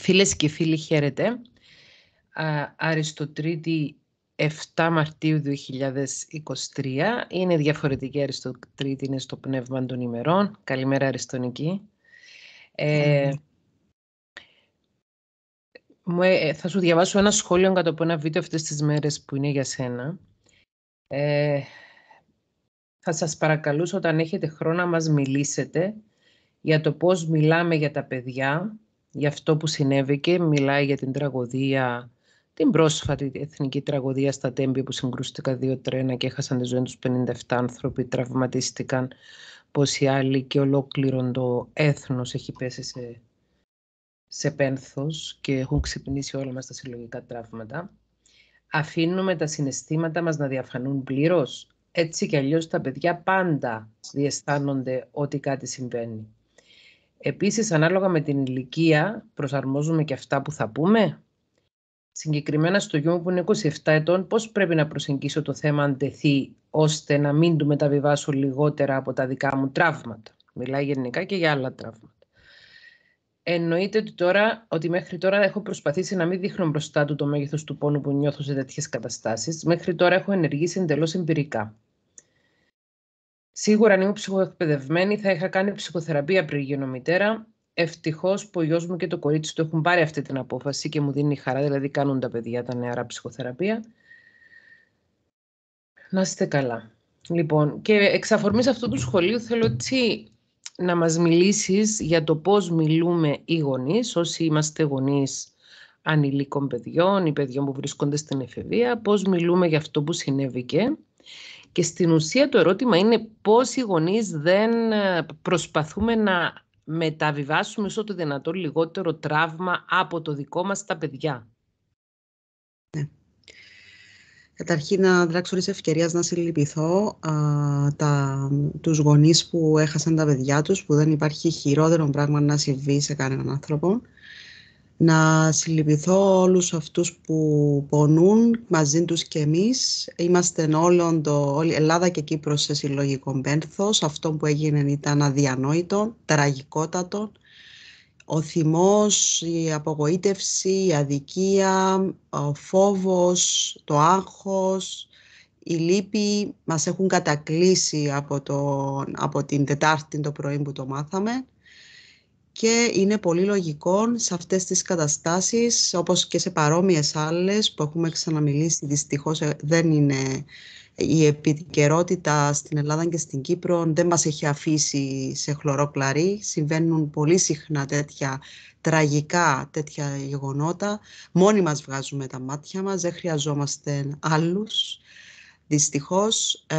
Φίλες και φίλοι, χαίρετε. Αριστοτρίτη 7 Μαρτίου 2023. Είναι διαφορετική Αριστοτρίτη, είναι στο πνεύμα των ημερών. Καλημέρα Αριστονική. Ε, ε, ε θα σου διαβάσω ένα σχόλιο κατά από ένα βίντεο αυτές τις μέρες που είναι για σένα. Ε, θα σας παρακαλούσα όταν έχετε χρόνο να μας μιλήσετε για το πώς μιλάμε για τα παιδιά, για αυτό που συνέβη και μιλάει για την τραγωδία, την πρόσφατη εθνική τραγωδία στα Τέμπη που συγκρούστηκαν δύο τρένα και έχασαν τη ζωή τους 57 άνθρωποι, τραυματίστηκαν οι άλλοι και ολόκληρον το έθνος έχει πέσει σε, σε πένθος και έχουν ξυπνήσει όλα μας τα συλλογικά τραύματα. Αφήνουμε τα συναισθήματα μας να διαφανούν πλήρως. Έτσι κι αλλιώς τα παιδιά πάντα διαισθάνονται ότι κάτι συμβαίνει. Επίσης, ανάλογα με την ηλικία, προσαρμόζουμε και αυτά που θα πούμε. Συγκεκριμένα στο γιο μου που είναι 27 ετών, πώς πρέπει να προσεγγίσω το θέμα αν τεθεί, ώστε να μην του μεταβιβάσω λιγότερα από τα δικά μου τραύματα. Μιλάει γενικά και για άλλα τραύματα. Εννοείται ότι, τώρα, ότι μέχρι τώρα έχω προσπαθήσει να μην δείχνω μπροστά του το μέγεθος του πόνου που νιώθω σε τέτοιες καταστάσεις. Μέχρι τώρα έχω ενεργήσει εντελώς εμπειρικά. Σίγουρα αν ήμουν ψυχοεκπαιδευμένη θα είχα κάνει ψυχοθεραπεία πριν γίνω μητέρα. Ευτυχώς που ο γιος μου και το κορίτσι του έχουν πάρει αυτή την απόφαση και μου δίνει χαρά, δηλαδή κάνουν τα παιδιά τα νεαρά ψυχοθεραπεία. Να είστε καλά. Λοιπόν, και εξ αφορμής αυτού του σχολείου θέλω έτσι να μας μιλήσεις για το πώς μιλούμε οι γονείς, όσοι είμαστε γονείς ανηλίκων παιδιών ή παιδιών που βρίσκονται στην εφηβεία, πώς μιλούμε για αυτό που συνέβηκε και στην ουσία το ερώτημα είναι πώς οι γονείς δεν ε, προσπαθούμε να μεταβιβάσουμε όσο το δυνατόν λιγότερο τραύμα από το δικό μας τα παιδιά. Ναι. Καταρχήν να δράξω τη ευκαιρία να συλληπιθώ α, τα, τους γονείς που έχασαν τα παιδιά τους, που δεν υπάρχει χειρότερο πράγμα να συμβεί σε κανέναν άνθρωπο να συλληπιθώ όλους αυτούς που πονούν μαζί τους και εμείς. Είμαστε όλον το, όλη Ελλάδα και Κύπρος σε συλλογικό πένθος. Αυτό που έγινε ήταν αδιανόητο, τραγικότατο. Ο θυμός, η απογοήτευση, η αδικία, ο φόβος, το άγχος, η λύπη μας έχουν κατακλείσει από, το, από την Τετάρτη το πρωί που το μάθαμε και είναι πολύ λογικό σε αυτές τις καταστάσεις, όπως και σε παρόμοιες άλλες που έχουμε ξαναμιλήσει, δυστυχώς ε, δεν είναι η επικαιρότητα στην Ελλάδα και στην Κύπρο δεν μας έχει αφήσει σε χλωρό κλαρί. Συμβαίνουν πολύ συχνά τέτοια τραγικά τέτοια γεγονότα. Μόνοι μας βγάζουμε τα μάτια μας, δεν χρειαζόμαστε άλλους. Δυστυχώς ε,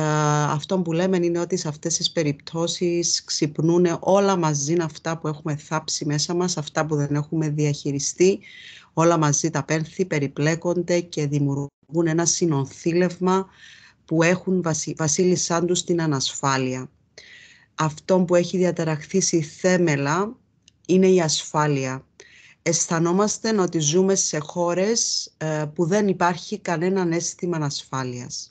αυτό που λέμε είναι ότι σε αυτές τις περιπτώσεις ξυπνούν όλα μαζί αυτά που έχουμε θάψει μέσα μας, αυτά που δεν έχουμε διαχειριστεί, όλα μαζί τα πένθη περιπλέκονται και δημιουργούν ένα συνοθήλευμα που έχουν βασι, βασίλισσάν τους την ανασφάλεια. Αυτό που έχει διαταραχθεί θέμελα είναι η ασφάλεια. Αισθανόμαστε ότι ζούμε σε χώρες ε, που δεν υπάρχει κανένα αίσθημα ασφάλειας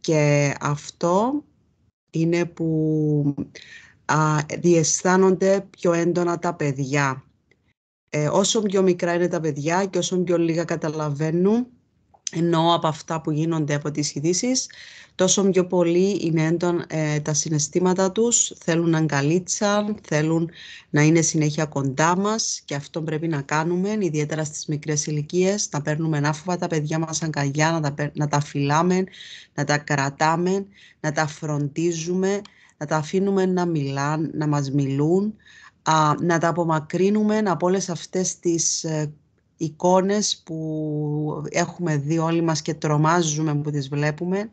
και αυτό είναι που α, διαισθάνονται πιο έντονα τα παιδιά. Ε, όσο πιο μικρά είναι τα παιδιά και όσο πιο λίγα καταλαβαίνουν, ενώ από αυτά που γίνονται από τις ειδήσεις, τόσο πιο πολύ είναι έντον, ε, τα συναισθήματα τους, θέλουν να αγκαλίτσαν, θέλουν να είναι συνέχεια κοντά μας και αυτό πρέπει να κάνουμε, ιδιαίτερα στις μικρές ηλικίες, να παίρνουμε ανάφοβα τα παιδιά μας αγκαλιά, να τα, να τα φυλάμε, να τα κρατάμε, να τα φροντίζουμε, να τα αφήνουμε να μιλάν, να μας μιλούν, να τα απομακρύνουμε από όλες αυτές τις ε, εικόνες που έχουμε δει όλοι μας και τρομάζουμε που τις βλέπουμε,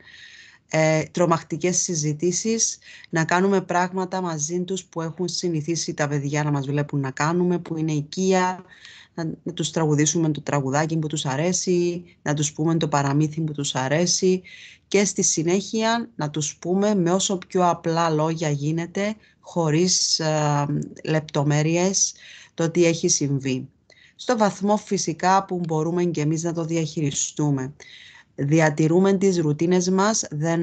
ε, τρομακτικές συζητήσεις, να κάνουμε πράγματα μαζί τους που έχουν συνηθίσει τα παιδιά να μας βλέπουν να κάνουμε, που είναι οικία, να τους τραγουδήσουμε το τραγουδάκι που τους αρέσει, να τους πούμε το παραμύθι που τους αρέσει και στη συνέχεια να τους πούμε με όσο πιο απλά λόγια γίνεται, χωρίς ε, λεπτομέρειες, το τι έχει συμβεί στο βαθμό φυσικά που μπορούμε και εμείς να το διαχειριστούμε. Διατηρούμε τις ρουτίνες μας, δεν,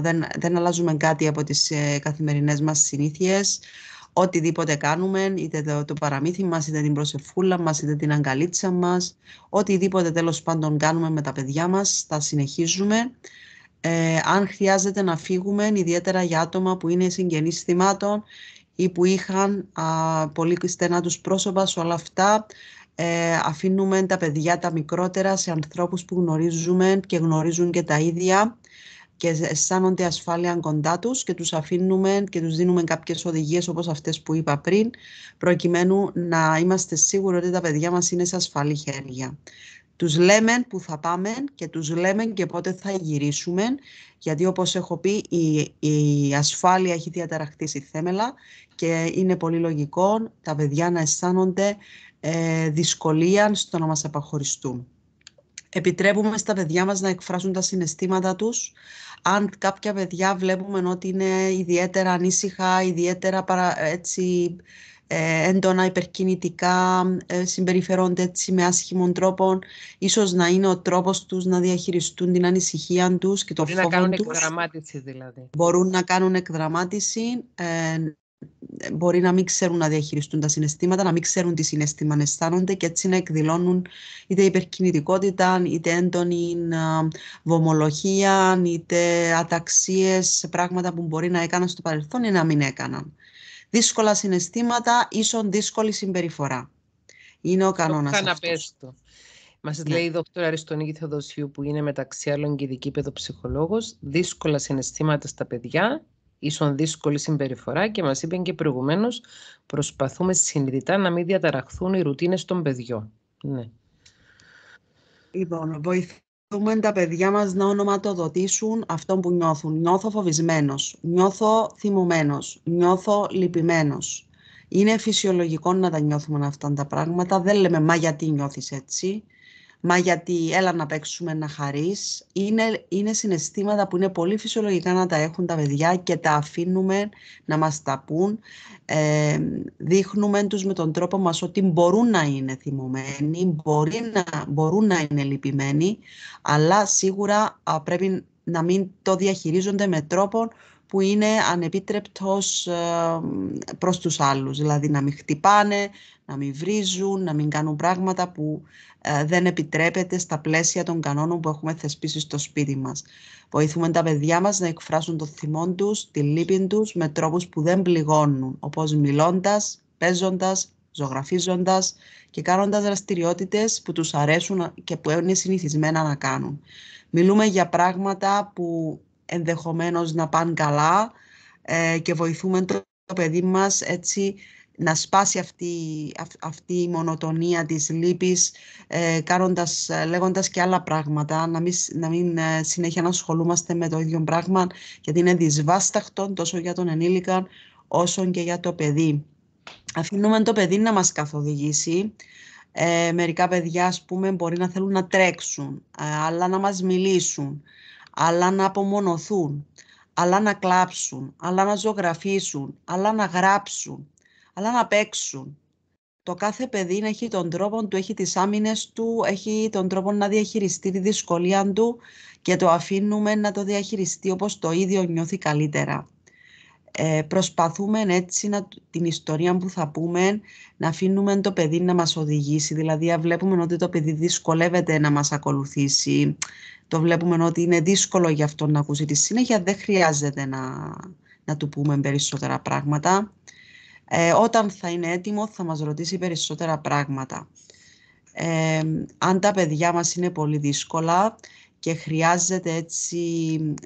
δεν, δεν αλλάζουμε κάτι από τις ε, καθημερινές μας συνήθειες. Οτιδήποτε κάνουμε, είτε το, το παραμύθι μας, είτε την προσεφούλα μας, είτε την αγκαλίτσα μας, οτιδήποτε τέλος πάντων κάνουμε με τα παιδιά μας, τα συνεχίζουμε. Ε, αν χρειάζεται να φύγουμε, ιδιαίτερα για άτομα που είναι συγγενείς θυμάτων ή που είχαν α, πολύ στενά τους πρόσωπα, όλα αυτά ε, αφήνουμε τα παιδιά τα μικρότερα σε ανθρώπους που γνωρίζουμε και γνωρίζουν και τα ίδια και αισθάνονται ασφάλεια κοντά τους και τους αφήνουμε και τους δίνουμε κάποιες οδηγίες όπως αυτές που είπα πριν προκειμένου να είμαστε σίγουροι ότι τα παιδιά μας είναι σε ασφαλή χέρια. Τους λέμε που θα πάμε και τους λέμε και πότε θα γυρίσουμε γιατί όπως έχω πει η, η ασφάλεια έχει διαταραχθεί θέμελα και είναι πολύ λογικό τα παιδιά να αισθάνονται ε, δυσκολία στο να μας απαχωριστούν. Επιτρέπουμε στα παιδιά μας να εκφράσουν τα συναισθήματα τους. Αν κάποια παιδιά βλέπουμε ότι είναι ιδιαίτερα ανήσυχα, ιδιαίτερα παρα, έτσι, ε, έντονα υπερκινητικά, ε, συμπεριφερόνται έτσι με άσχημων τρόπων, ίσως να είναι ο τρόπος τους να διαχειριστούν την ανησυχία τους και το φόβο να κάνουν εκδραμάτιση δηλαδή. Μπορούν να κάνουν εκδραμάτιση, ε, μπορεί να μην ξέρουν να διαχειριστούν τα συναισθήματα, να μην ξέρουν τι συναισθήμα αισθάνονται και έτσι να εκδηλώνουν είτε υπερκινητικότητα, είτε έντονη ε, βομολογία είτε αταξίες, πράγματα που μπορεί να έκαναν στο παρελθόν ή να μην έκαναν. Δύσκολα συναισθήματα, ίσον δύσκολη συμπεριφορά. Είναι ο κανόνας το αυτός. Το. Μας ναι. λέει η δόκτωρα Αριστονίκη Θεοδοσίου, που είναι μεταξύ άλλων και ειδική παιδοψυχολόγος, δύσκολα συναισθήματα στα παιδιά ίσον δύσκολη συμπεριφορά και μας είπαν και προηγουμένως προσπαθούμε συνειδητά να μην διαταραχθούν οι ρουτίνες των παιδιών. Ναι. Λοιπόν, βοηθούμε τα παιδιά μας να ονοματοδοτήσουν αυτό που νιώθουν. Νιώθω φοβισμένος, νιώθω θυμωμένος, νιώθω λυπημένος. Είναι φυσιολογικό να τα νιώθουμε αυτά τα πράγματα. Δεν λέμε «Μα γιατί νιώθεις έτσι» μα γιατί έλα να παίξουμε να χαρείς. Είναι, είναι συναισθήματα που είναι πολύ φυσιολογικά να τα έχουν τα παιδιά και τα αφήνουμε να μας τα πούν. δείχνουμε τους με τον τρόπο μας ότι μπορούν να είναι θυμωμένοι, μπορεί να, μπορούν να είναι λυπημένοι, αλλά σίγουρα πρέπει να μην το διαχειρίζονται με τρόπο που είναι ανεπίτρεπτος ε, προς τους άλλους. Δηλαδή να μην χτυπάνε, να μην βρίζουν, να μην κάνουν πράγματα που ε, δεν επιτρέπεται στα πλαίσια των κανόνων που έχουμε θεσπίσει στο σπίτι μας. Βοηθούμε τα παιδιά μας να εκφράσουν το θυμό τους, τη λύπη τους με τρόπους που δεν πληγώνουν, όπως μιλώντας, παίζοντας, ζωγραφίζοντας και κάνοντας δραστηριότητες που τους αρέσουν και που είναι συνηθισμένα να κάνουν. Μιλούμε για πράγματα που ενδεχομένως να πάνε καλά ε, και βοηθούμε το παιδί μας έτσι να σπάσει αυτή, αυτή η μονοτονία της λύπης ε, κάνοντας, ε, λέγοντας και άλλα πράγματα να μην, να μην ε, συνέχεια να ασχολούμαστε με το ίδιο πράγμα γιατί είναι δυσβάσταχτο τόσο για τον ενήλικα όσο και για το παιδί. Αφήνουμε το παιδί να μας καθοδηγήσει μερικά παιδιά, πούμε, μπορεί να θέλουν να τρέξουν, άλλα να μας μιλήσουν, αλλά να απομονωθούν, αλλά να κλάψουν, αλλά να ζωγραφίσουν, αλλά να γράψουν, αλλά να παίξουν. Το κάθε παιδί έχει τον τρόπο του, έχει τις άμυνες του, έχει τον τρόπο να διαχειριστεί τη δυσκολία του και το αφήνουμε να το διαχειριστεί όπως το ίδιο νιώθει καλύτερα. Ε, προσπαθούμε έτσι να, την ιστορία που θα πούμε να αφήνουμε το παιδί να μας οδηγήσει. Δηλαδή βλέπουμε ότι το παιδί δυσκολεύεται να μας ακολουθήσει, το βλέπουμε ότι είναι δύσκολο για αυτόν να ακούσει τη συνέχεια, δεν χρειάζεται να, να του πούμε περισσότερα πράγματα. Ε, όταν θα είναι έτοιμο θα μας ρωτήσει περισσότερα πράγματα. Ε, αν τα παιδιά μας είναι πολύ δύσκολα, και χρειάζεται έτσι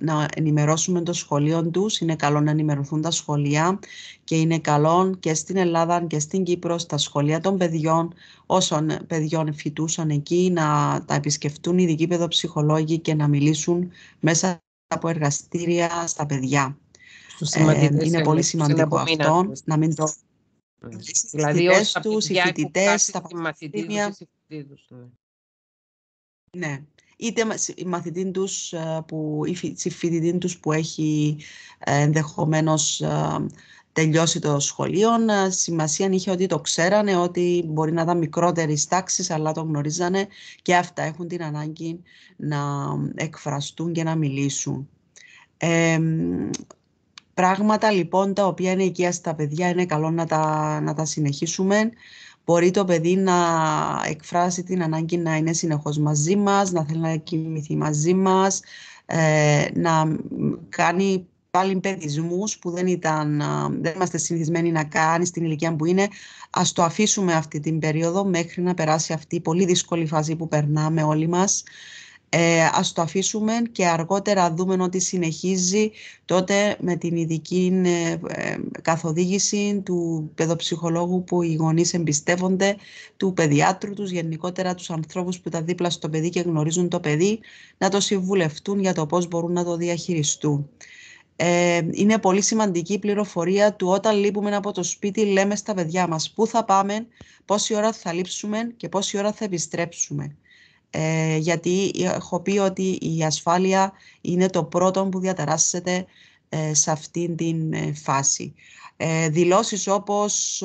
να ενημερώσουμε το σχολείο τους. Είναι καλό να ενημερωθούν τα σχολεία και είναι καλό και στην Ελλάδα και στην Κύπρο στα σχολεία των παιδιών, όσων παιδιών φοιτούσαν εκεί, να τα επισκεφτούν ειδικοί παιδοψυχολόγοι και να μιλήσουν μέσα από εργαστήρια στα παιδιά. Ε, είναι πολύ σημαντικό αυτό, να μην το... Δηλαδή, τους, οι φοιτητές, τα μαθητήρια... Ναι. ναι είτε η μαθητή ε, που, η φοιτητή τους που έχει ε, ενδεχομένως ε, τελειώσει το σχολείο. Σημασία είχε ότι το ξέρανε, ότι μπορεί να ήταν μικρότερης τάξης, αλλά το γνωρίζανε και αυτά έχουν την ανάγκη να εκφραστούν και να μιλήσουν. πράγματα λοιπόν τα οποία είναι οικεία στα παιδιά είναι καλό να τα, να τα συνεχίσουμε μπορεί το παιδί να εκφράσει την ανάγκη να είναι συνεχώς μαζί μας, να θέλει να κοιμηθεί μαζί μας, ε, να κάνει πάλι παιδισμούς που δεν, ήταν, δεν είμαστε συνηθισμένοι να κάνει στην ηλικία που είναι. Ας το αφήσουμε αυτή την περίοδο μέχρι να περάσει αυτή η πολύ δύσκολη φάση που περνάμε όλοι μας ε, ας το αφήσουμε και αργότερα δούμε ότι συνεχίζει τότε με την ειδική ε, ε, καθοδήγηση του παιδοψυχολόγου που οι γονείς εμπιστεύονται, του παιδιάτρου τους, γενικότερα τους ανθρώπους που τα δίπλα στο παιδί και γνωρίζουν το παιδί, να το συμβουλευτούν για το πώς μπορούν να το διαχειριστούν. Ε, είναι πολύ σημαντική η πληροφορία του όταν λείπουμε από το σπίτι λέμε στα παιδιά μας πού θα πάμε, πόση ώρα θα λείψουμε και πόση ώρα θα επιστρέψουμε. Ε, γιατί έχω πει ότι η ασφάλεια είναι το πρώτο που διαταράσσεται ε, σε αυτήν την ε, φάση. Ε, δηλώσεις όπως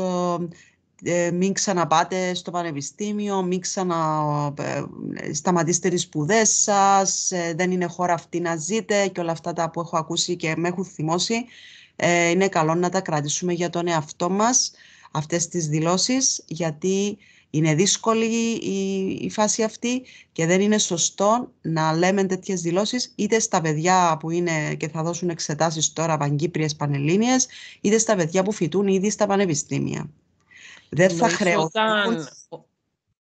μην ξαναπάτε στο πανεπιστήμιο, μην ξανα... σταματήστε τις σπουδές σας, δεν είναι χώρα αυτή να ζείτε και όλα αυτά τα που έχω ακούσει και με έχουν θυμώσει, είναι καλό να τα κρατήσουμε για τον εαυτό μας αυτές τις δηλώσεις, γιατί είναι δύσκολη η, φάση αυτή και δεν είναι σωστό να λέμε τέτοιες δηλώσεις είτε στα παιδιά που είναι και θα δώσουν εξετάσεις τώρα πανκύπριες πανελλήνιες είτε στα παιδιά που φοιτούν ήδη στα πανεπιστήμια. Δεν θα χρεωθούν,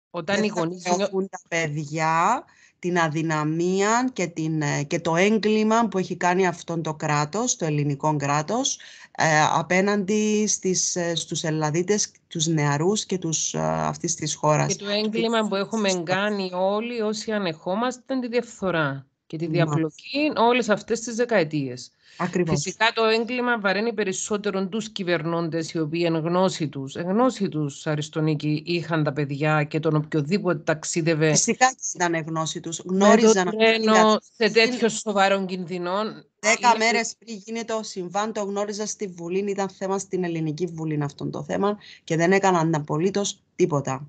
όταν δεν οι θα τα παιδιά την αδυναμία και, την, ε, και το έγκλημα που έχει κάνει αυτό το κράτος, το ελληνικό κράτος, ε, απέναντι στις, ε, στους Ελλαδίτες, τους νεαρούς και τους ε, αυτής της χώρας. Και το έγκλημα που έχουμε κάνει όλοι όσοι ανεχόμαστε τη διαφθορά και τη ναι. διαπλοκή όλες αυτές τις δεκαετίες. Ακριβώς. Φυσικά το έγκλημα βαραίνει περισσότερο τους κυβερνώντες οι οποίοι εν γνώση τους, εν γνώση τους Αριστονίκη είχαν τα παιδιά και τον οποιοδήποτε ταξίδευε. Φυσικά ήταν εν γνώση τους, γνώριζαν. Με τρένο, σε τέτοιο σοβαρό κινδυνό. Δέκα είναι... μέρες πριν γίνει το συμβάν το γνώριζα στη Βουλή, ήταν θέμα στην Ελληνική Βουλή αυτό το θέμα και δεν έκαναν απολύτως τίποτα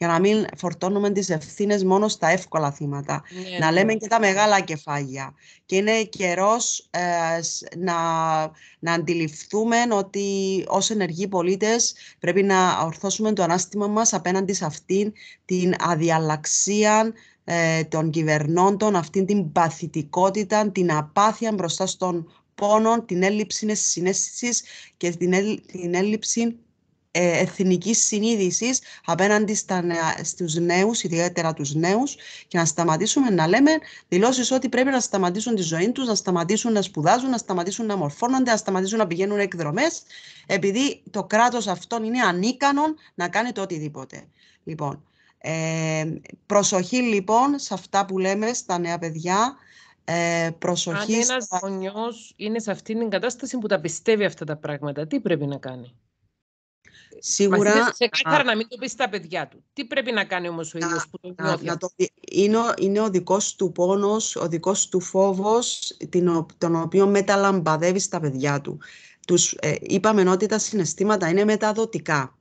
για να μην φορτώνουμε τις ευθύνες μόνο στα εύκολα θύματα. Ναι, να λέμε ναι. και τα μεγάλα κεφάλια. Και είναι καιρός ε, να, να αντιληφθούμε ότι ως ενεργοί πολίτες πρέπει να ορθώσουμε το ανάστημα μας απέναντι σε αυτήν την αδιαλαξία ε, των κυβερνώντων, αυτήν την παθητικότητα, την απάθεια μπροστά στον πόνο, την έλλειψη συνέστησης και την, έλλειψη ε, εθνικής συνείδησης απέναντι στα, στους νέους, ιδιαίτερα τους νέους και να σταματήσουμε να λέμε δηλώσεις ότι πρέπει να σταματήσουν τη ζωή τους, να σταματήσουν να σπουδάζουν, να σταματήσουν να μορφώνονται, να σταματήσουν να πηγαίνουν εκδρομές επειδή το κράτος αυτόν είναι ανίκανο να κάνει το οτιδήποτε. Λοιπόν, ε, προσοχή λοιπόν σε αυτά που λέμε στα νέα παιδιά, ε, προσοχή... Αν ένας στα... είναι σε αυτήν την κατάσταση που τα πιστεύει αυτά τα πράγματα, τι πρέπει να κάνει. Σίγουρα. Σε ξεκάθαρα να μην το πεις στα παιδιά του. Τι πρέπει να κάνει όμως ο ίδιο που το νιώθει. Να είναι, είναι ο δικός του πόνος, ο δικός του φόβος, τον οποίο μεταλαμπαδεύεις στα παιδιά του. Τους, ε, είπαμε ότι τα συναισθήματα είναι μεταδοτικά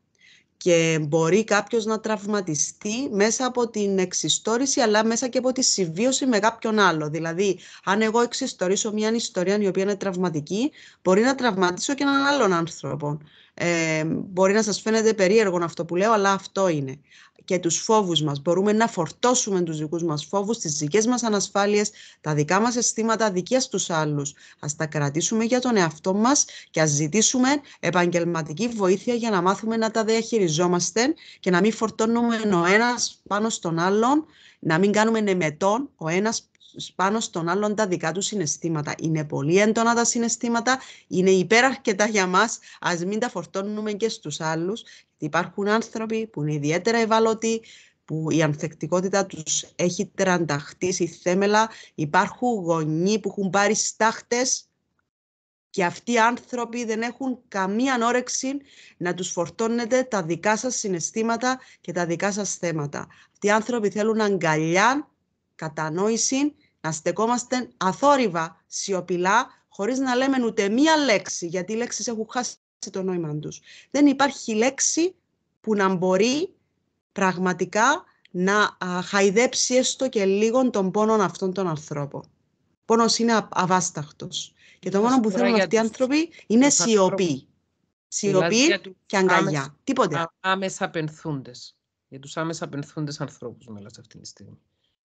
και μπορεί κάποιος να τραυματιστεί μέσα από την εξιστόρηση αλλά μέσα και από τη συμβίωση με κάποιον άλλο. Δηλαδή, αν εγώ εξιστορήσω μια ιστορία η οποία είναι τραυματική, μπορεί να τραυματίσω και έναν άλλον άνθρωπο. Ε, μπορεί να σας φαίνεται περίεργο αυτό που λέω, αλλά αυτό είναι. Και τους φόβους μας. Μπορούμε να φορτώσουμε τους δικούς μας φόβους, τις δικές μας ανασφάλειες, τα δικά μας αισθήματα δικές τους άλλους. Ας τα κρατήσουμε για τον εαυτό μας και ας ζητήσουμε επαγγελματική βοήθεια για να μάθουμε να τα διαχειριζόμαστε και να μην φορτώνουμε ο ένας πάνω στον άλλον, να μην κάνουμε νεμετών ο ένας πάνω στον άλλον τα δικά του συναισθήματα. Είναι πολύ έντονα τα συναισθήματα, είναι υπεραρκετά για μας. Ας μην τα φορτώνουμε και στους άλλους. Υπάρχουν άνθρωποι που είναι ιδιαίτερα ευάλωτοι, που η ανθεκτικότητα τους έχει τρανταχτήσει θέμελα, υπάρχουν γονεί που έχουν πάρει στάχτες. και αυτοί οι άνθρωποι δεν έχουν καμία όρεξη να τους φορτώνετε τα δικά σας συναισθήματα και τα δικά σας θέματα. Αυτοί οι άνθρωποι θέλουν αγκαλιά κατανόηση, να στεκόμαστε αθόρυβα, σιωπηλά, χωρίς να λέμε ούτε μία λέξη, γιατί οι λέξεις έχουν χάσει το νόημα τους. Δεν υπάρχει λέξη που να μπορεί πραγματικά να χαϊδέψει έστω και λίγο τον πόνο αυτών των ανθρώπων. Ο πόνος είναι αβάσταχτος. Και το μόνο που θέλουν αυτοί οι άνθρωποι είναι σιωπή. Σιωπή δηλαδή και αγκαλιά. Τίποτε. Άμεσα πενθούντε. Για τους άμεσα πενθούντε ανθρώπους σε αυτή τη στιγμή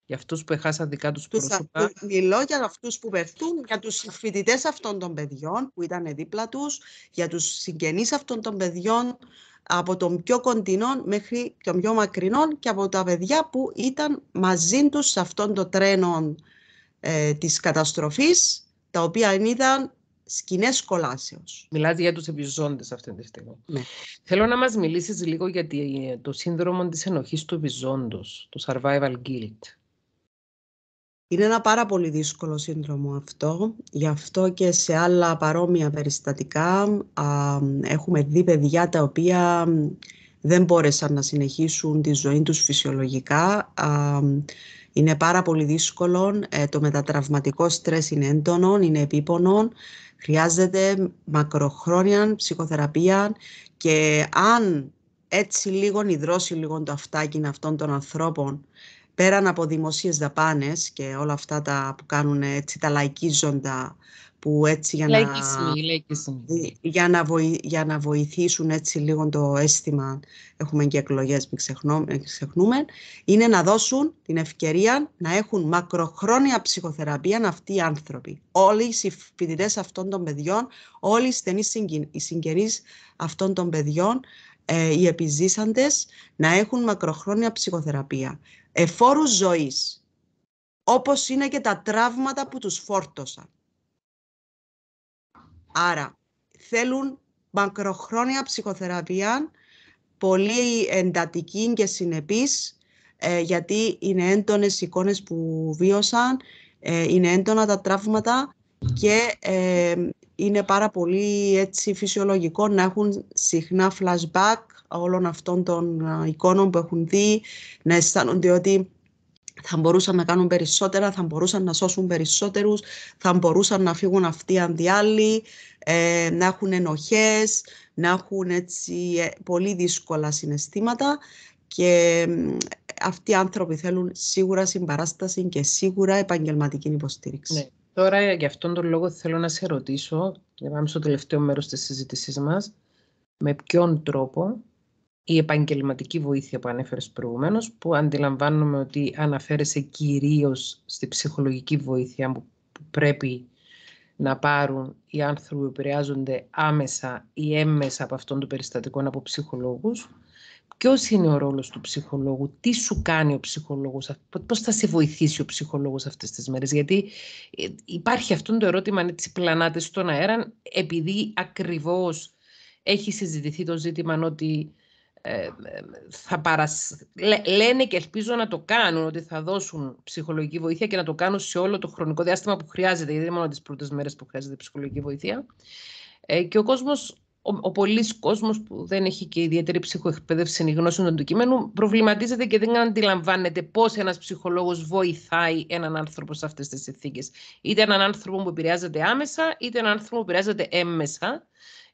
για αυτούς που έχασαν δικά τους, τους πρόσωπα. μιλώ για αυτούς που περθούν, για τους φοιτητές αυτών των παιδιών που ήταν δίπλα τους, για τους συγγενείς αυτών των παιδιών από τον πιο κοντινό μέχρι τον πιο μακρινό και από τα παιδιά που ήταν μαζί τους σε αυτόν τον τρένο ε, της καταστροφής, τα οποία είδαν σκηνές κολάσεως. Μιλάς για τους επιζώντες αυτή τη στιγμή. Ναι. Θέλω να μας μιλήσεις λίγο για το σύνδρομο της ενοχής του επιζώντος, το survival guilt. Είναι ένα πάρα πολύ δύσκολο σύνδρομο αυτό. Γι' αυτό και σε άλλα παρόμοια περιστατικά έχουμε δει παιδιά τα οποία δεν μπόρεσαν να συνεχίσουν τη ζωή τους φυσιολογικά. είναι πάρα πολύ δύσκολο. Ε, το μετατραυματικό στρες είναι έντονο, είναι επίπονο. Χρειάζεται μακροχρόνια ψυχοθεραπεία και αν έτσι λίγο υδρώσει λίγο το αυτάκι αυτών των ανθρώπων πέραν από δημοσίες δαπάνες και όλα αυτά τα που κάνουν έτσι τα λαϊκίζοντα που έτσι για να, ε, Για, να για να βοηθήσουν έτσι λίγο το αίσθημα, έχουμε και εκλογές μην ξεχνούμε, είναι να δώσουν την ευκαιρία να έχουν μακροχρόνια ψυχοθεραπεία αυτοί οι άνθρωποι. Όλοι οι φοιτητές αυτών των παιδιών, όλοι οι οι συγγενείς αυτών των παιδιών, ε, οι επιζήσαντες να έχουν μακροχρόνια ψυχοθεραπεία εφόρους ζωής, όπως είναι και τα τραύματα που τους φόρτωσαν. Άρα, θέλουν μακροχρόνια ψυχοθεραπεία, πολύ εντατική και συνεπής, ε, γιατί είναι έντονες εικόνες που βίωσαν, ε, είναι έντονα τα τραύματα και ε, είναι πάρα πολύ έτσι φυσιολογικό να έχουν συχνά flashback όλων αυτών των ε, εικόνων που έχουν δει, να αισθάνονται ότι θα μπορούσαν να κάνουν περισσότερα, θα μπορούσαν να σώσουν περισσότερους, θα μπορούσαν να φύγουν αυτοί αντί άλλοι, ε, να έχουν ενοχές, να έχουν έτσι ε, πολύ δύσκολα συναισθήματα και αυτοί οι άνθρωποι θέλουν σίγουρα συμπαράσταση και σίγουρα επαγγελματική υποστήριξη. Ναι. Τώρα για αυτόν τον λόγο θέλω να σε ρωτήσω, για να πάμε στο τελευταίο μέρος της συζήτησής μας, με ποιον τρόπο η επαγγελματική βοήθεια που ανέφερες προηγουμένως, που αντιλαμβάνομαι ότι αναφέρεσαι κυρίως στη ψυχολογική βοήθεια που πρέπει να πάρουν οι άνθρωποι που επηρεάζονται άμεσα ή έμμεσα από αυτόν των περιστατικό, από ψυχολόγους. Ποιος είναι ο ρόλος του ψυχολόγου, τι σου κάνει ο ψυχολόγος, πώς θα σε βοηθήσει ο ψυχολόγος αυτές τις μέρες. Γιατί ε, υπάρχει αυτό το ερώτημα αν έτσι πλανάτε στον αέρα, επειδή ακριβώς έχει συζητηθεί το ζήτημα ότι θα παρασ... λένε και ελπίζω να το κάνουν ότι θα δώσουν ψυχολογική βοήθεια και να το κάνουν σε όλο το χρονικό διάστημα που χρειάζεται γιατί μόνο τις πρώτες μέρες που χρειάζεται ψυχολογική βοήθεια ε, και ο κόσμος ο, ο πολλής κόσμος που δεν έχει και ιδιαίτερη ψυχοεκπαίδευση ή γνώση του αντικείμενου προβληματίζεται και δεν αντιλαμβάνεται πώς ένας ψυχολόγος βοηθάει έναν άνθρωπο σε αυτές τις συνθήκες. Είτε έναν άνθρωπο που επηρεάζεται άμεσα, είτε έναν άνθρωπο που επηρεάζεται έμμεσα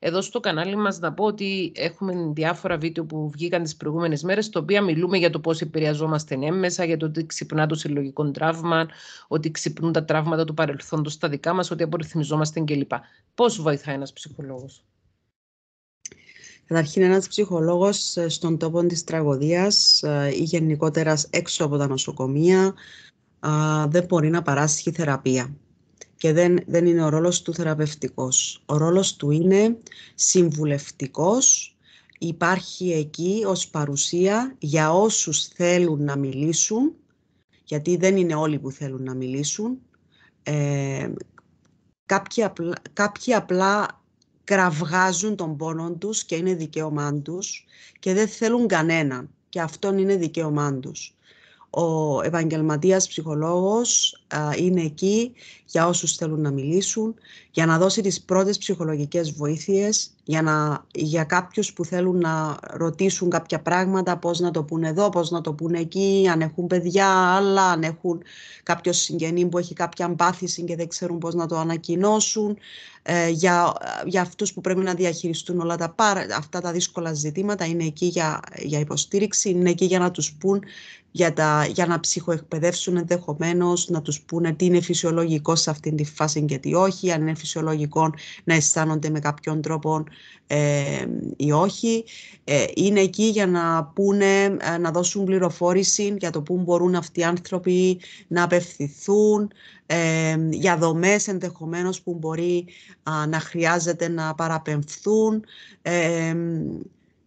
εδώ στο κανάλι μας να πω ότι έχουμε διάφορα βίντεο που βγήκαν τις προηγούμενες μέρες, τα οποία μιλούμε για το πώς επηρεαζόμαστε ναι, έμμεσα, για το ότι ξυπνά το συλλογικό τραύμα, ότι ξυπνούν τα τραύματα του παρελθόντος στα δικά μας, ότι απορριθμιζόμαστε κλπ. Πώς βοηθάει ένας ψυχολόγος. Καταρχήν ένας ψυχολόγος ε, στον τόπο της τραγωδίας ε, ή γενικότερα έξω από τα νοσοκομεία δεν μπορεί να παράσχει θεραπεία και δεν, δεν είναι ο ρόλος του θεραπευτικός. Ο ρόλος του είναι συμβουλευτικός, υπάρχει εκεί ως παρουσία για όσους θέλουν να μιλήσουν, γιατί δεν είναι όλοι που θέλουν να μιλήσουν. Ε, κάποιοι, απλά, κάποιοι απλά κραυγάζουν τον πόνο τους και είναι δικαίωμά τους και δεν θέλουν κανένα και αυτό είναι δικαίωμά τους. Ο επαγγελματίας ψυχολόγος είναι εκεί για όσους θέλουν να μιλήσουν, για να δώσει τις πρώτες ψυχολογικές βοήθειες, για, να, για κάποιους που θέλουν να ρωτήσουν κάποια πράγματα, πώς να το πούν εδώ, πώς να το πούν εκεί, αν έχουν παιδιά, άλλα, αν έχουν κάποιος συγγενή που έχει κάποια πάθηση και δεν ξέρουν πώς να το ανακοινώσουν, ε, για, για αυτούς που πρέπει να διαχειριστούν όλα τα αυτά τα δύσκολα ζητήματα, είναι εκεί για, για υποστήριξη, είναι εκεί για να τους πούν για, τα, για να ψυχοεκπαιδεύσουν ενδεχομένως, να τους πούνε τι είναι φυσιολογικό σε αυτή τη φάση και τι όχι, αν είναι φυσιολογικό να αισθάνονται με κάποιον τρόπο ε, ή όχι. Ε, είναι εκεί για να πούνε, ε, να δώσουν πληροφόρηση για το πού μπορούν αυτοί οι άνθρωποι να απευθυνθούν, για δομές ενδεχομένως που μπορεί να χρειάζεται να παραπεμφθούν,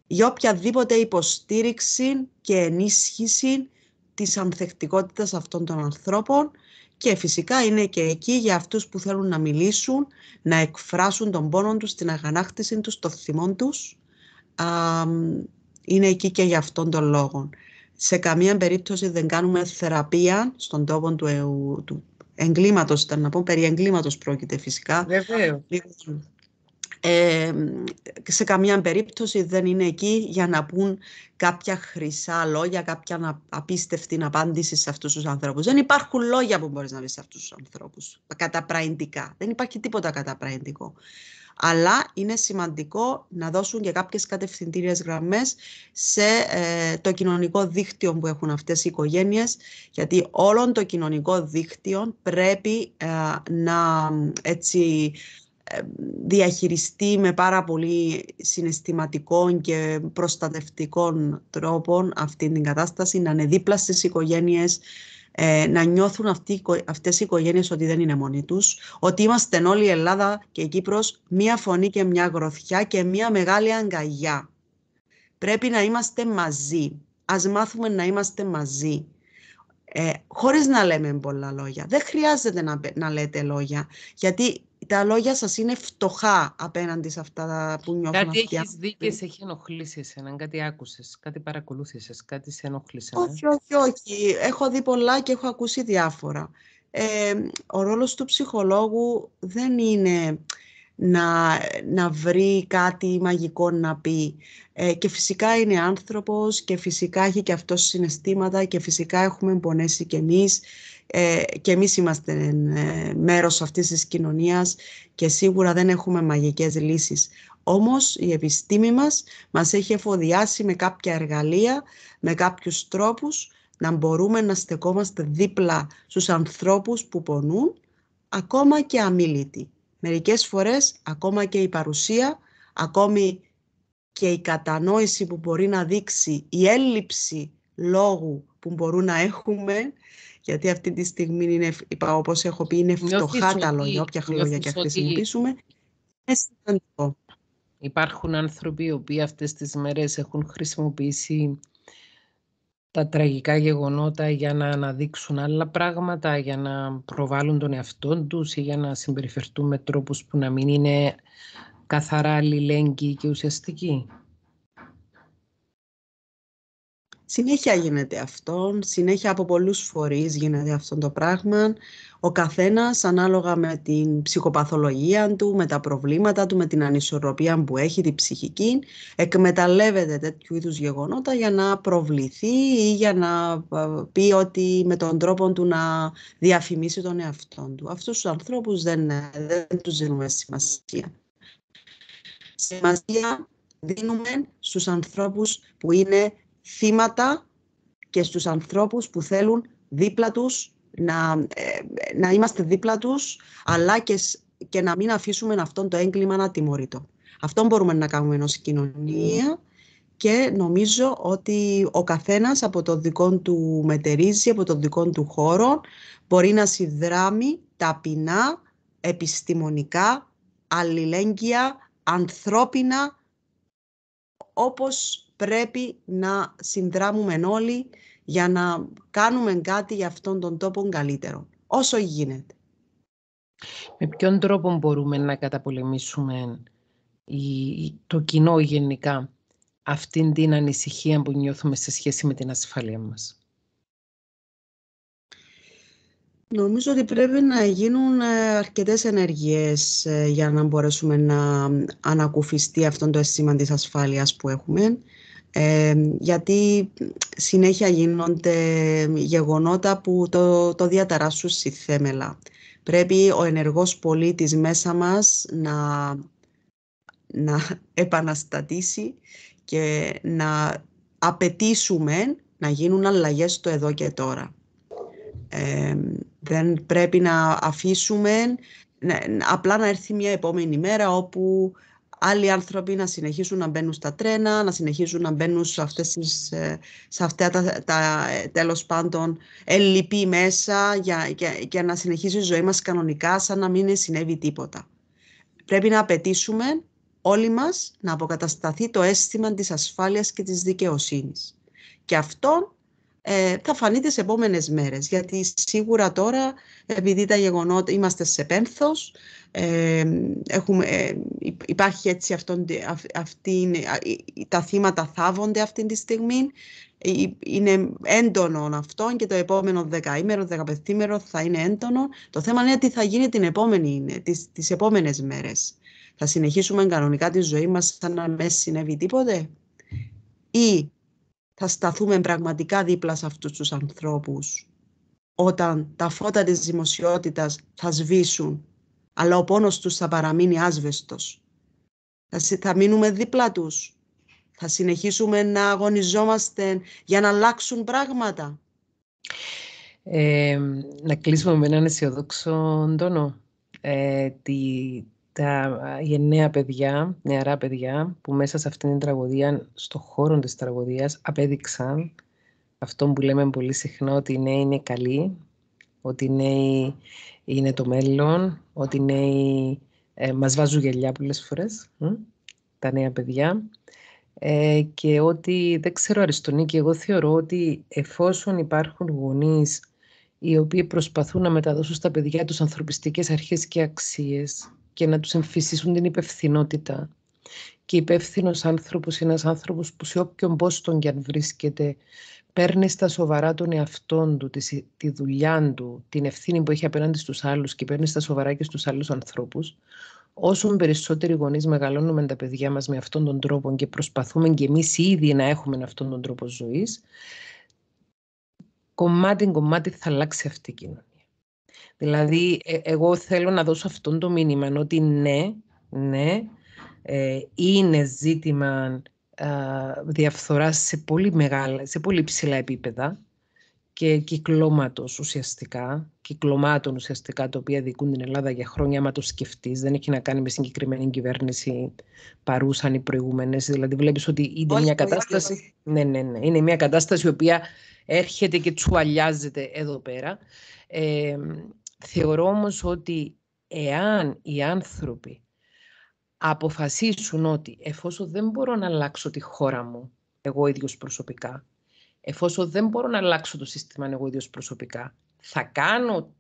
για οποιαδήποτε υποστήριξη και ενίσχυση της ανθεκτικότητας αυτών των ανθρώπων και φυσικά είναι και εκεί για αυτούς που θέλουν να μιλήσουν, να εκφράσουν τον πόνο τους, την αγανάκτηση τους, το θυμό τους. είναι εκεί και για αυτόν τον λόγο. Σε καμία περίπτωση δεν κάνουμε θεραπεία στον τόπο του, ε, του εγκλήματος, ήταν να πω, περί εγκλήματος πρόκειται φυσικά. Βεβαίως. Λοιπόν, ε, σε καμία περίπτωση δεν είναι εκεί για να πούν κάποια χρυσά λόγια, κάποια απίστευτη απάντηση σε αυτούς τους ανθρώπους. Δεν υπάρχουν λόγια που μπορείς να δεις σε αυτούς τους ανθρώπους, καταπραϊντικά. Δεν υπάρχει τίποτα καταπραϊντικό. Αλλά είναι σημαντικό να δώσουν και κάποιες κατευθυντήριες γραμμές σε ε, το κοινωνικό δίκτυο που έχουν αυτές οι οικογένειες, γιατί όλον το κοινωνικό δίκτυο πρέπει ε, να έτσι διαχειριστεί με πάρα πολύ συναισθηματικών και προστατευτικών τρόπων αυτή την κατάσταση, να είναι δίπλα στις οικογένειες, ε, να νιώθουν αυτές οι οικογένειες ότι δεν είναι μόνοι τους, ότι είμαστε όλη η Ελλάδα και η Κύπρος μία φωνή και μία γροθιά και μία μεγάλη αγκαλιά. Πρέπει να είμαστε μαζί. Ας μάθουμε να είμαστε μαζί. Ε, χωρίς να λέμε πολλά λόγια. Δεν χρειάζεται να, να λέτε λόγια. Γιατί τα λόγια σας είναι φτωχά απέναντι σε αυτά που νιώθουν Κάτι έχεις δει και σε έχει ενοχλήσει Έναν κάτι άκουσες, κάτι παρακολούθησες, κάτι σε ενοχλήσε. Ναι. Όχι, όχι, όχι. Έχω δει πολλά και έχω ακούσει διάφορα. Ε, ο ρόλος του ψυχολόγου δεν είναι να, να βρει κάτι μαγικό να πει. Ε, και φυσικά είναι άνθρωπος και φυσικά έχει και αυτός συναισθήματα και φυσικά έχουμε πονέσει κι εμείς ε, και εμείς είμαστε ε, μέρος αυτής της κοινωνίας και σίγουρα δεν έχουμε μαγικές λύσεις. Όμως η επιστήμη μας μας έχει εφοδιάσει με κάποια εργαλεία, με κάποιους τρόπους να μπορούμε να στεκόμαστε δίπλα στους ανθρώπους που πονούν, ακόμα και αμήλυτοι. Μερικές φορές ακόμα και η παρουσία, ακόμη και η κατανόηση που μπορεί να δείξει η έλλειψη λόγου που μπορούν να έχουμε γιατί αυτή τη στιγμή είναι, όπως έχω πει, είναι φτωχά τα λόγια, όποια λόγια και χρησιμοποιήσουμε. Είναι Υπάρχουν άνθρωποι οι οποίοι αυτές τις μέρες έχουν χρησιμοποιήσει τα τραγικά γεγονότα για να αναδείξουν άλλα πράγματα, για να προβάλλουν τον εαυτό τους ή για να συμπεριφερθούν με τρόπους που να μην είναι καθαρά αλληλέγγυοι και ουσιαστικοί. Συνέχεια γίνεται αυτό, συνέχεια από πολλούς φορείς γίνεται αυτό το πράγμα. Ο καθένας ανάλογα με την ψυχοπαθολογία του, με τα προβλήματα του, με την ανισορροπία που έχει, την ψυχική, εκμεταλλεύεται τέτοιου είδους γεγονότα για να προβληθεί ή για να ε, πει ότι με τον τρόπο του να διαφημίσει τον εαυτό του. Αυτούς τους ανθρώπους δεν, ε, δεν τους δίνουμε σημασία. Σημασία δίνουμε στους ανθρώπους που είναι θύματα και στους ανθρώπους που θέλουν δίπλα τους, να, ε, να είμαστε δίπλα τους, αλλά και, να μην αφήσουμε αυτό το έγκλημα να τιμωρείται. Αυτό μπορούμε να κάνουμε ενός κοινωνία και νομίζω ότι ο καθένας από το δικό του μετερίζει, από το δικό του χώρο, μπορεί να συνδράμει ταπεινά, επιστημονικά, αλληλέγγυα, ανθρώπινα, όπως πρέπει να συνδράμουμε όλοι για να κάνουμε κάτι για αυτόν τον τόπο καλύτερο, όσο γίνεται. Με ποιον τρόπο μπορούμε να καταπολεμήσουμε το κοινό γενικά αυτήν την ανησυχία που νιώθουμε σε σχέση με την ασφαλεία μας. Νομίζω ότι πρέπει να γίνουν ε, αρκετές ενεργειές ε, για να μπορέσουμε να ανακουφιστεί αυτό το αίσθημα της ασφάλειας που έχουμε γιατί συνέχεια γίνονται γεγονότα που το, το διαταράσσουν στη θέμελα. Πρέπει ο ενεργός πολίτης μέσα μας να, να επαναστατήσει και να απαιτήσουμε να γίνουν αλλαγές στο εδώ και τώρα. δεν πρέπει να αφήσουμε να, απλά να έρθει μια επόμενη μέρα όπου άλλοι άνθρωποι να συνεχίσουν να μπαίνουν στα τρένα, να συνεχίσουν να μπαίνουν σε, αυτές τις, ε, σε αυτά τα, τα ε, τέλος πάντων ελλειπή μέσα για, και, και, να συνεχίσει η ζωή μας κανονικά σαν να μην συνέβη τίποτα. Πρέπει να απαιτήσουμε όλοι μας να αποκατασταθεί το αίσθημα της ασφάλειας και της δικαιοσύνης. Και αυτόν... Ε, θα φανεί τις επόμενες μέρες. Γιατί σίγουρα τώρα, επειδή τα γεγονότα είμαστε σε πένθος, ε, έχουμε, ε, υπάρχει έτσι αυτόν, τα θύματα θάβονται αυτή τη στιγμή. Είναι έντονο αυτό και το επόμενο δεκαήμερο, δεκαπεθήμερο θα είναι έντονο. Το θέμα είναι τι θα γίνει την επόμενη, τις, τις επόμενες μέρες. Θα συνεχίσουμε κανονικά τη ζωή μας σαν να μην συνέβη τίποτε ή θα σταθούμε πραγματικά δίπλα σε αυτούς τους ανθρώπους όταν τα φώτα της δημοσιότητας θα σβήσουν αλλά ο πόνος τους θα παραμείνει άσβεστος. Θα, θα μείνουμε δίπλα τους. Θα συνεχίσουμε να αγωνιζόμαστε για να αλλάξουν πράγματα. Ε, να κλείσουμε με έναν αισιοδόξο τόνο. Ε, τη, τα γενναία παιδιά, νεαρά παιδιά που μέσα σε αυτήν την τραγωδία, στο χώρο της τραγωδίας απέδειξαν αυτό που λέμε πολύ συχνά ότι οι νέοι είναι καλοί, ότι οι νέοι είναι το μέλλον, ότι οι νέοι ε, μας βάζουν γελιά πολλές φορές, τα νέα παιδιά. Ε, και ότι, δεν ξέρω και εγώ θεωρώ ότι εφόσον υπάρχουν γονείς οι οποίοι προσπαθούν να μεταδώσουν στα παιδιά τους ανθρωπιστικές αρχές και αξίες και να τους εμφυσίσουν την υπευθυνότητα. Και υπεύθυνος άνθρωπος είναι ένας άνθρωπος που σε όποιον πόστον και αν βρίσκεται παίρνει στα σοβαρά τον εαυτόν του, τη, τη δουλειά του, την ευθύνη που έχει απέναντι στους άλλους και παίρνει στα σοβαρά και στους άλλους ανθρώπους. Όσο περισσότεροι γονείς μεγαλώνουμε τα παιδιά μας με αυτόν τον τρόπο και προσπαθούμε και εμείς ήδη να έχουμε αυτόν τον τροπο ζωής. ζωής, κομμάτι-κομμάτι θα αλλάξει αυτή η κοινωνία. Δηλαδή, ε, εγώ θέλω να δώσω αυτό το μήνυμα, ότι ναι, ναι, ε, είναι ζήτημα διαφθοράς σε πολύ, μεγάλα, σε πολύ ψηλά επίπεδα και κυκλώματος, ουσιαστικά, κυκλωμάτων ουσιαστικά, τα οποία δικούν την Ελλάδα για χρόνια, άμα το σκεφτείς, δεν έχει να κάνει με συγκεκριμένη κυβέρνηση παρούσαν οι προηγούμενες. Δηλαδή, βλέπεις ότι είναι μια κατάσταση. Ναι, ναι, ναι, Είναι μια κατάσταση η οποία έρχεται και τσουαλιάζεται εδώ πέρα. Ε, Θεωρώ όμως ότι εάν οι άνθρωποι αποφασίσουν ότι εφόσον δεν μπορώ να αλλάξω τη χώρα μου εγώ ίδιος προσωπικά, εφόσον δεν μπορώ να αλλάξω το σύστημα εγώ ίδιος προσωπικά, θα κάνω,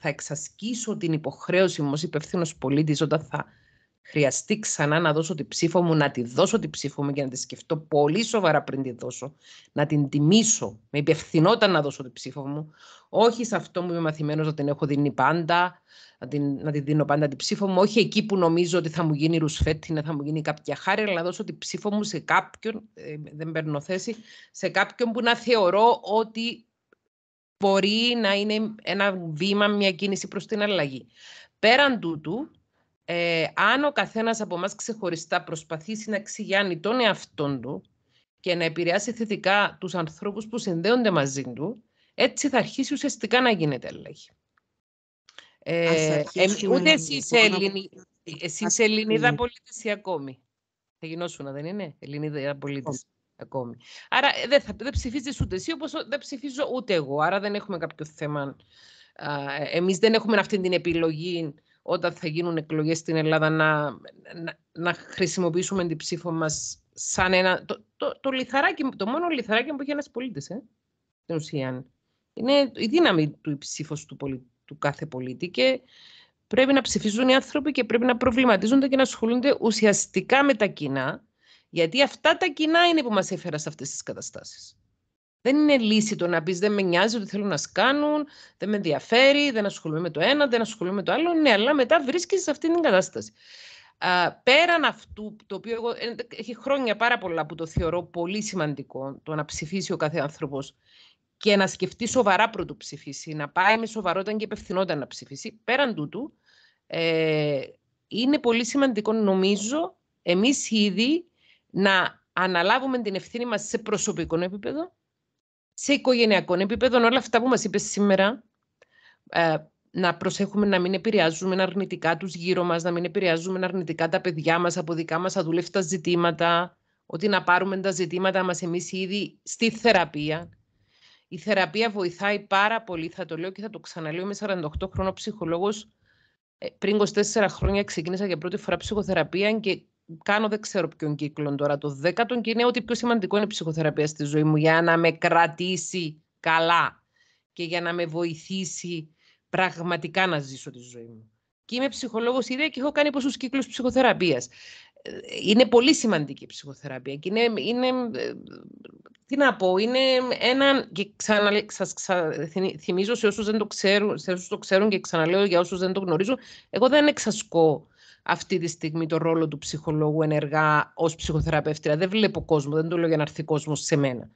θα εξασκήσω την υποχρέωση μου ως υπευθύνος πολίτης όταν θα χρειαστεί ξανά να δώσω τη ψήφο μου, να τη δώσω τη ψήφο μου και να τη σκεφτώ πολύ σοβαρά πριν τη δώσω, να την τιμήσω, με υπευθυνότητα να δώσω τη ψήφο μου, όχι σε αυτό που είμαι μαθημένος να την έχω δίνει πάντα, να την, να την δίνω πάντα την ψήφο μου, όχι εκεί που νομίζω ότι θα μου γίνει ρουσφέτη, να θα μου γίνει κάποια χάρη, αλλά να δώσω τη ψήφο μου σε κάποιον, ε, δεν παίρνω θέση, σε κάποιον που να θεωρώ ότι μπορεί να είναι ένα βήμα, μια κίνηση προς την αλλαγή. Πέραν τούτου, ε, αν ο καθένας από εμάς ξεχωριστά προσπαθήσει να ξηγιάνει τον εαυτόν του και να επηρεάσει θετικά τους ανθρώπους που συνδέονται μαζί του, έτσι θα αρχίσει ουσιαστικά να γίνεται αλλαγή. Ε, ε, ούτε εσύ είσαι, Ελληνίδα πολίτης ή ακόμη. Θα γινώσουν, δεν είναι, Ελληνίδα πολίτης ακόμη. Άρα ε, δεν, θα, δεν ψηφίζεις ούτε εσύ, όπως δεν ψηφίζω ούτε εγώ. Άρα δεν έχουμε κάποιο θέμα. Εμείς δεν έχουμε αυτή την επιλογή όταν θα γίνουν εκλογές στην Ελλάδα να, να, χρησιμοποιήσουμε την ψήφο μας σαν ένα... Το, το, το, λιθαράκι, το μόνο λιθαράκι που έχει ένας πολίτης, ε, στην Είναι η δύναμη του ψήφος του, του κάθε πολίτη και πρέπει να ψηφίζουν οι άνθρωποι και πρέπει να προβληματίζονται και να ασχολούνται ουσιαστικά με τα κοινά, γιατί αυτά τα κοινά είναι που μας έφεραν σε αυτές τις καταστάσεις. Δεν είναι λύση το να πεις δεν με νοιάζει ότι θέλουν να σκάνουν, δεν με ενδιαφέρει, δεν ασχολούμαι με το ένα, δεν ασχολούμαι με το άλλο. Ναι, αλλά μετά βρίσκεσαι σε αυτή την κατάσταση. Α, πέραν αυτού, το οποίο εγώ, ε, έχει χρόνια πάρα πολλά που το θεωρώ πολύ σημαντικό, το να ψηφίσει ο κάθε άνθρωπος και να σκεφτεί σοβαρά του ψηφίσει, να πάει με σοβαρότητα και υπευθυνότητα να ψηφίσει, πέραν τούτου, ε, είναι πολύ σημαντικό, νομίζω, εμείς ήδη να αναλάβουμε την ευθύνη μας σε προσωπικό επίπεδο σε οικογενειακό επίπεδο όλα αυτά που μας είπες σήμερα, ε, να προσέχουμε να μην επηρεάζουμε αρνητικά τους γύρω μας, να μην επηρεάζουμε αρνητικά τα παιδιά μας από δικά μας αδούλευτα ζητήματα, ότι να πάρουμε τα ζητήματα μας εμείς ήδη στη θεραπεία. Η θεραπεία βοηθάει πάρα πολύ, θα το λέω και θα το ξαναλέω, είμαι 48 χρόνο ψυχολόγος, ε, πριν 24 χρόνια ξεκίνησα για πρώτη φορά ψυχοθεραπεία και κάνω δεν ξέρω ποιον κύκλο τώρα το δέκατον και είναι ότι πιο σημαντικό είναι η ψυχοθεραπεία στη ζωή μου για να με κρατήσει καλά και για να με βοηθήσει πραγματικά να ζήσω τη ζωή μου. Και είμαι ψυχολόγος ίδια και έχω κάνει πόσους κύκλους ψυχοθεραπείας. Είναι πολύ σημαντική η ψυχοθεραπεία και είναι, τι να πω, είναι ένα, και ξανα, σας θυμίζω σε όσους δεν το ξέρουν, το ξέρουν και ξαναλέω για όσους δεν το γνωρίζουν, εγώ δεν εξασκώ αυτή τη στιγμή το ρόλο του ψυχολόγου ενεργά ως ψυχοθεραπεύτρια. Δεν βλέπω κόσμο, δεν το λέω για να έρθει κόσμος σε μένα.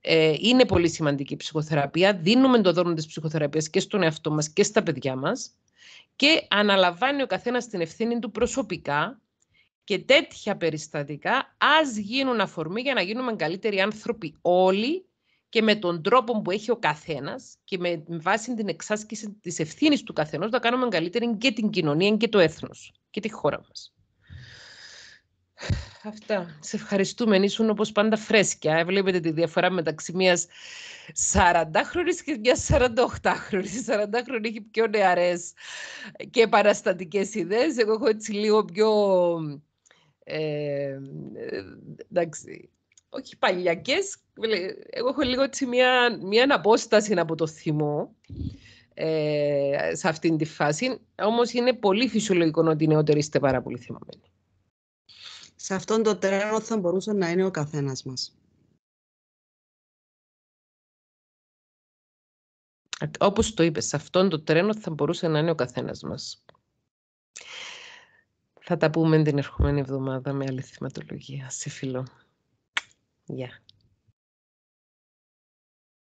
Ε, είναι πολύ σημαντική η ψυχοθεραπεία. Δίνουμε το δώρο της ψυχοθεραπείας και στον εαυτό μας και στα παιδιά μας και αναλαμβάνει ο καθένας την ευθύνη του προσωπικά και τέτοια περιστατικά ας γίνουν αφορμή για να γίνουμε καλύτεροι άνθρωποι όλοι και με τον τρόπο που έχει ο καθένας και με βάση την εξάσκηση της ευθύνης του καθενός να κάνουμε καλύτερη και την κοινωνία και το έθνος και τη χώρα μας. Αυτά. Σε ευχαριστούμε. Ήσουν όπως πάντα φρέσκια. Ε, βλέπετε τη διαφορά μεταξύ μιας 40 χρονη και μιας 48 χρονη Η 40χρονη έχει πιο νεαρές και παραστατικές ιδέες. Εγώ έχω έτσι λίγο πιο... Ε, εντάξει, όχι παλιακές, εγώ έχω λίγο έτσι μια, μια απόσταση από το θυμό ε, σε αυτή τη φάση, Όμως είναι πολύ φυσιολογικό ότι οι νεότεροι είστε πάρα πολύ θυμωμένοι. Σε αυτόν τον τρένο θα μπορούσε να είναι ο καθένας μας. Όπως το είπες, σε αυτόν τον τρένο θα μπορούσε να είναι ο καθένας μας. Θα τα πούμε την ερχόμενη εβδομάδα με άλλη θυματολογία. Σε φιλό. Yeah.